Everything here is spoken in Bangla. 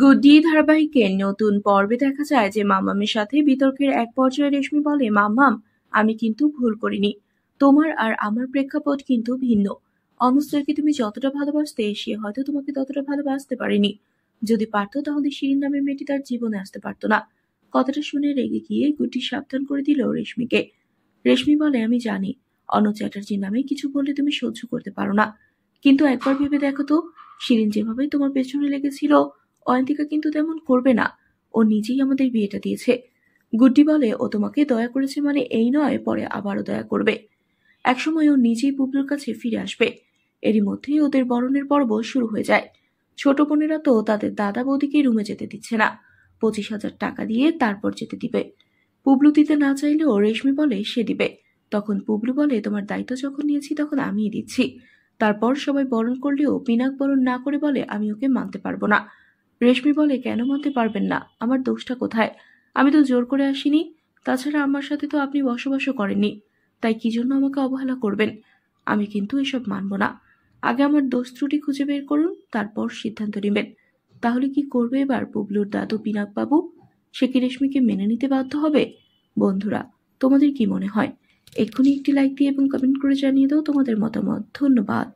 গুড ডি ধারাবাহিকের নতুন পর্বে দেখা যায় যে মামামের সাথে বিতর্কের এক পর্যায়ে রেশমি বলে মামাম আমি কিন্তু ভুল করিনি তোমার আর আমার প্রেক্ষাপট কিন্তু ভিন্ন অনস্টারকে তুমি যতটা ভালোবাসতে সে হয়তো তোমাকে ততটা ভালোবাসতে পারেনি যদি পারত তাহলে শিরিন নামের মেয়েটি তার জীবনে আসতে পারত না কথাটা শুনে রেগে গিয়ে গুড্ডি সাবধান করে দিল রেশমিকে রেশমি বলে আমি জানি অনু চ্যাটার্জির নামে কিছু বললে তুমি সহ্য করতে পারো না কিন্তু একবার ভেবে দেখো তো শিরিন যেভাবে তোমার পেছনে লেগেছিল অয়ন্তিকা কিন্তু তেমন করবে না ও নিজেই আমাদের বিয়েটা দিয়েছে গুড্ডি বলে ও তোমাকে দয়া করেছে মানে এই নয় পরে আবারও দয়া করবে একসময় ও নিজেই বুবলুর কাছে ফিরে আসবে এরই মধ্যেই ওদের বরণের পর্ব শুরু হয়ে যায় ছোট বোনেরা তো তাদের দাদা বৌদিকে রুমে যেতে দিচ্ছে না পঁচিশ হাজার টাকা দিয়ে তারপর যেতে দিবে পুবলু দিতে না চাইলেও রেশমি বলে সে দিবে তখন পুবলু বলে তোমার দায়িত্ব যখন নিয়েছি তখন আমিই দিচ্ছি তারপর সবাই বরণ করলেও পিনাক বরণ না করে বলে আমি ওকে মানতে পারবো না রেশমি বলে কেন মানতে পারবেন না আমার দোষটা কোথায় আমি তো জোর করে আসিনি তাছাড়া আমার সাথে তো আপনি বসবাসও করেননি তাই কি জন্য আমাকে অবহেলা করবেন আমি কিন্তু এসব মানব না আগে আমার দোষ ত্রুটি খুঁজে বের করুন তারপর সিদ্ধান্ত নেবেন তাহলে কি করবে এবার বুবলুর দাদু পিনাকবাবু সে কি রেশমিকে মেনে নিতে বাধ্য হবে বন্ধুরা তোমাদের কি মনে হয় এক্ষুনি একটি লাইক দিয়ে এবং কমেন্ট করে জানিয়ে দাও তোমাদের মতামত ধন্যবাদ